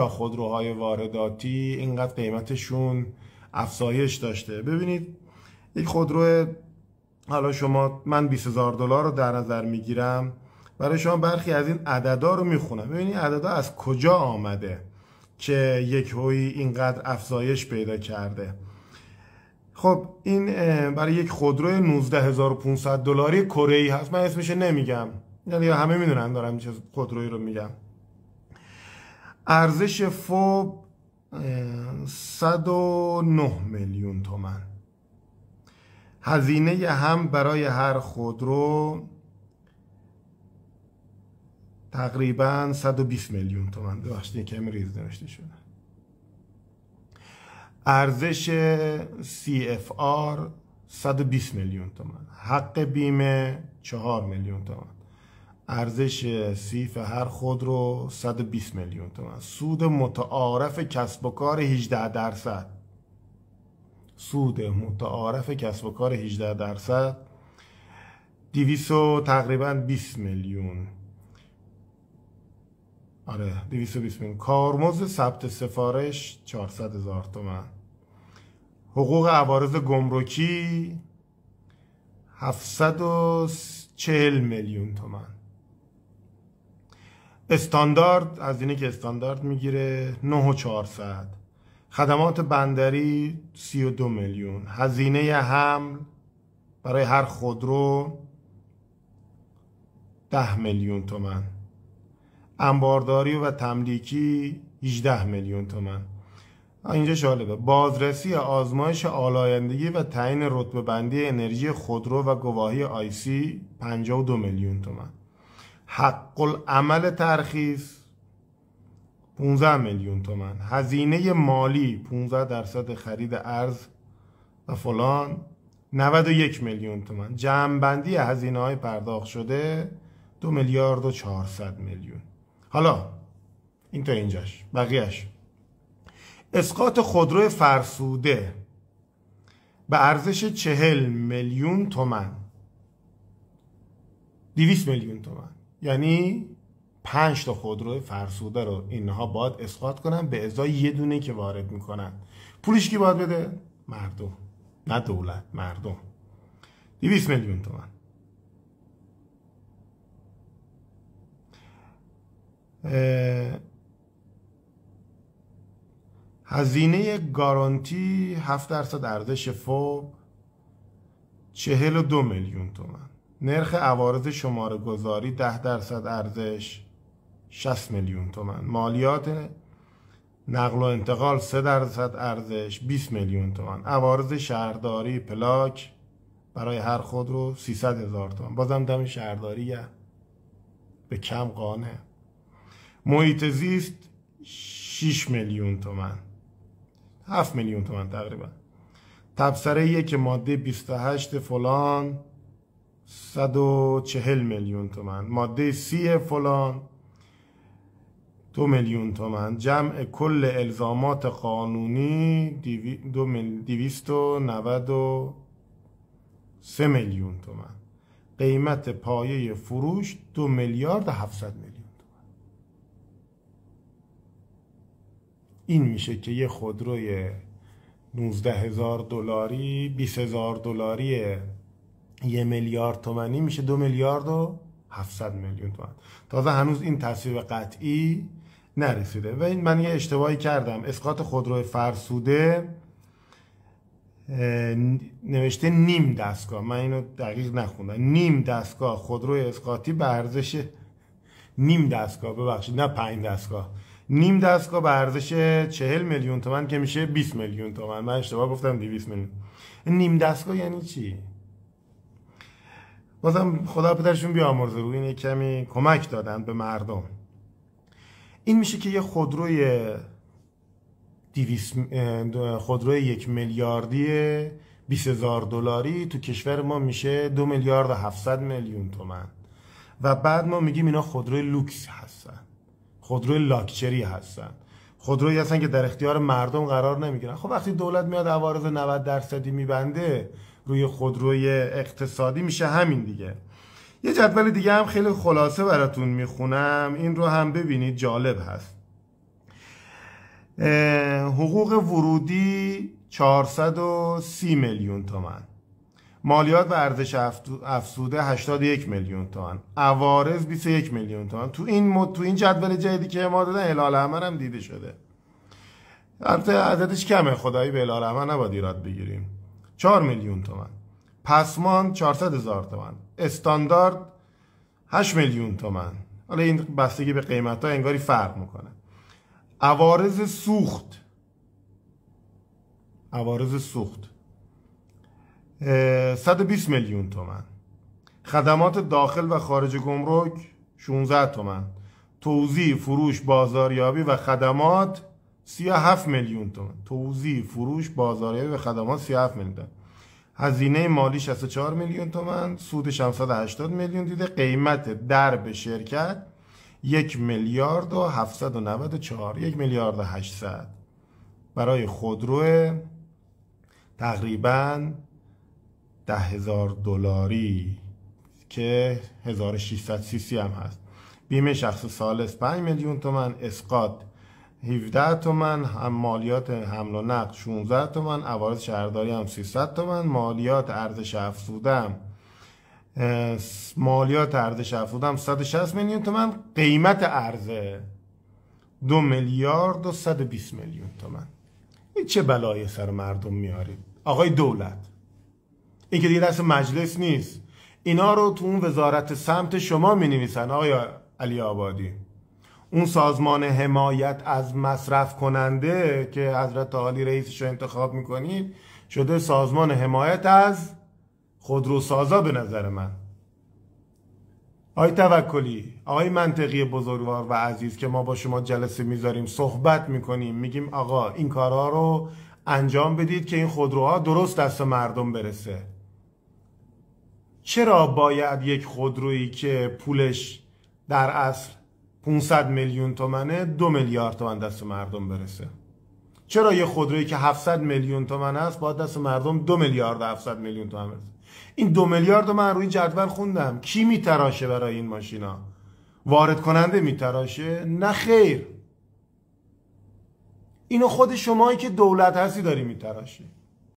خودروهای وارداتی اینقدر قیمتشون افزایش داشته ببینید یک خودرو حالا شما من 20000 دلار رو در نظر میگیرم برای شما برخی از این عددا رو میخونم ببینید عددا از کجا آمده که یک هوی اینقدر افزایش پیدا کرده خب این برای یک خودرو 19500 دلاری کره ای هست من اسمش نمیگم یعنی همه میدونن دارم چه خودرویی رو میگم ارزش فوب 109 میلیون تومن هزینه هم برای هر خودرو تقریبا 120 میلیون تومن ببخشید کمی ریز نوشته شده ارزش CFR 120 میلیون تومن حق بیمه 4 میلیون تومن ارزش سیف هر خود رو 120 میلیون تومن سود متعارف کسب و کار 18 درصد سود متعارف کسب و کار 18 درصد 200 تقریبا 20 میلیون آره 220 میلیون کارمز ثبت سفارش 400 هزار تومن حقوق عوارض گمرکی 740 میلیون تومن استاندارد از اینه که استاندارد میگیره 9۴صد خدمات بندری 32 میلیون هزینه حمل برای هر خودرو 10 میلیون تومن انبارداری و تملیکی 18 میلیون تومن اینجا جالبه بازرسی آزمایش آلایندگی و تعیین رتبه بندی انرژی خودرو و گواهی آیسی 52 میلیون تومن حق العمل ترخیص 15 میلیون تومن هزینه مالی 15 درصد خرید ارز و فلان 91 میلیون تومن جمعبندی هزینه های پرداخت شده 2 میلیارد و 400 میلیون حالا این تا اینجاش بقیهش اسقاط خودرو فرسوده به ارزش 40 میلیون تومن 200 میلیون تومن یعنی پنج تا خودرو فرسوده رو اینها باید اسقاط کنن به ازای یه دونه که وارد میکنن پولش کی باید بده مردم نه دولت مردم دیویس میلیون تومن هزینه گارانتی 7 درصد ارزش فوق 42 میلیون تومن نرخ عوارض شماره گذاری 10 درصد ارزش 60 میلیون تومن مالیات نقل و انتقال 3 درصد ارزش 20 میلیون تومن عوارض شهرداری پلاک برای هر خود رو 300 هزار تومن بازم دم شهرداریه به کم قانه محیط زیست 6 میلیون تومن 7 میلیون تومن تقریبا تبصره که ماده 28 فلان 140 میلیون تومن ماده سی فلان دو میلیون تومن جمع کل الزامات قانونی دویست و سه میلیون تومن قیمت پایه فروش دو میلیارد هفتصد میلیون تومن این میشه که یه خودروی 19 هزار دلاری 20 هزار دلاری یه میلیارد تومنی میشه دو میلیارد و 700 میلیون تومن تازه هنوز این تصویب قطعی نرسیده و این من یه اشتباهی کردم اسقاط خودرو فرسوده نوشته نیم دستگاه من اینو دقیق نخوندم نیم دستگاه خودروی اسقاطی به ارزش نیم دستگاه ببخشید نه پنج دستگاه نیم دستگاه به ارزش 40 میلیون تومن که میشه 20 میلیون تومن من اشتباه گفتم 200 میلیون نیم دستگاه یعنی چی بازم خدا پدرشون بیامرزه رو این کمی کمک دادن به مردم این میشه که یه خودروی دیویس خودروی یک میلیاردی 20 هزار دلاری تو کشور ما میشه دو میلیارد و 700 میلیون تومن و بعد ما میگیم اینا خودروی لوکس هستن خودروی لاکچری هستن خودرویی هستن که در اختیار مردم قرار نمیگیرن خب وقتی دولت میاد عوارض 90 درصدی میبنده روی خودروی اقتصادی میشه همین دیگه یه جدول دیگه هم خیلی خلاصه براتون میخونم این رو هم ببینید جالب هست حقوق ورودی 430 میلیون تومن مالیات و ارزش افزوده 81 میلیون تومن عوارض 21 میلیون تومن تو این تو این جدول جدیدی که ما دادن هلال احمر هم دیده شده البته عددش کمه خدایی به هلال احمر نباید ایراد بگیریم 4 میلیون تومن پسمان 400 هزار تومن استاندارد 8 میلیون تومن حالا این بستگی به قیمت ها انگاری فرق میکنه عوارض سوخت عوارض سوخت 120 میلیون تومن خدمات داخل و خارج گمرک 16 تومن توضیح فروش بازاریابی و خدمات 37 میلیون تومن توزیع فروش بازاریابی و خدمات 37 میلیون تومن هزینه مالی 64 میلیون تومن سود 780 میلیون دیده قیمت به شرکت 1 میلیارد و 794 1 میلیارد و 800 برای خودرو تقریبا 10 هزار دلاری که 1600 سی سی هم هست بیمه شخص سالس 5 میلیون تومن اسقاط 17 تومن هم مالیات حمل و نقل 16 تومن عوارض شهرداری هم 300 تومن مالیات ارزش افزوده مالیات ارزش افزوده هم 160 میلیون تومن قیمت ارزه 2 میلیارد و 120 میلیون تومن این چه بلایی سر مردم میارید آقای دولت این که دیگه دست مجلس نیست اینا رو تو اون وزارت سمت شما می نویسن آقای علی آبادی اون سازمان حمایت از مصرف کننده که حضرت عالی رئیسش رو انتخاب میکنید شده سازمان حمایت از خودروسازا به نظر من آقای توکلی آقای منطقی بزرگوار و عزیز که ما با شما جلسه میذاریم صحبت میکنیم میگیم آقا این کارها رو انجام بدید که این خودروها درست دست مردم برسه چرا باید یک خودرویی که پولش در اصل 500 میلیون تومنه دو میلیارد تومن دست مردم برسه چرا یه خودرویی که 700 میلیون تومن است باید دست مردم دو میلیارد و 700 میلیون تومن برسه این دو میلیارد رو من روی جدول خوندم کی میتراشه برای این ماشینا وارد کننده میتراشه نه خیر اینو خود شمایی که دولت هستی داری میتراشی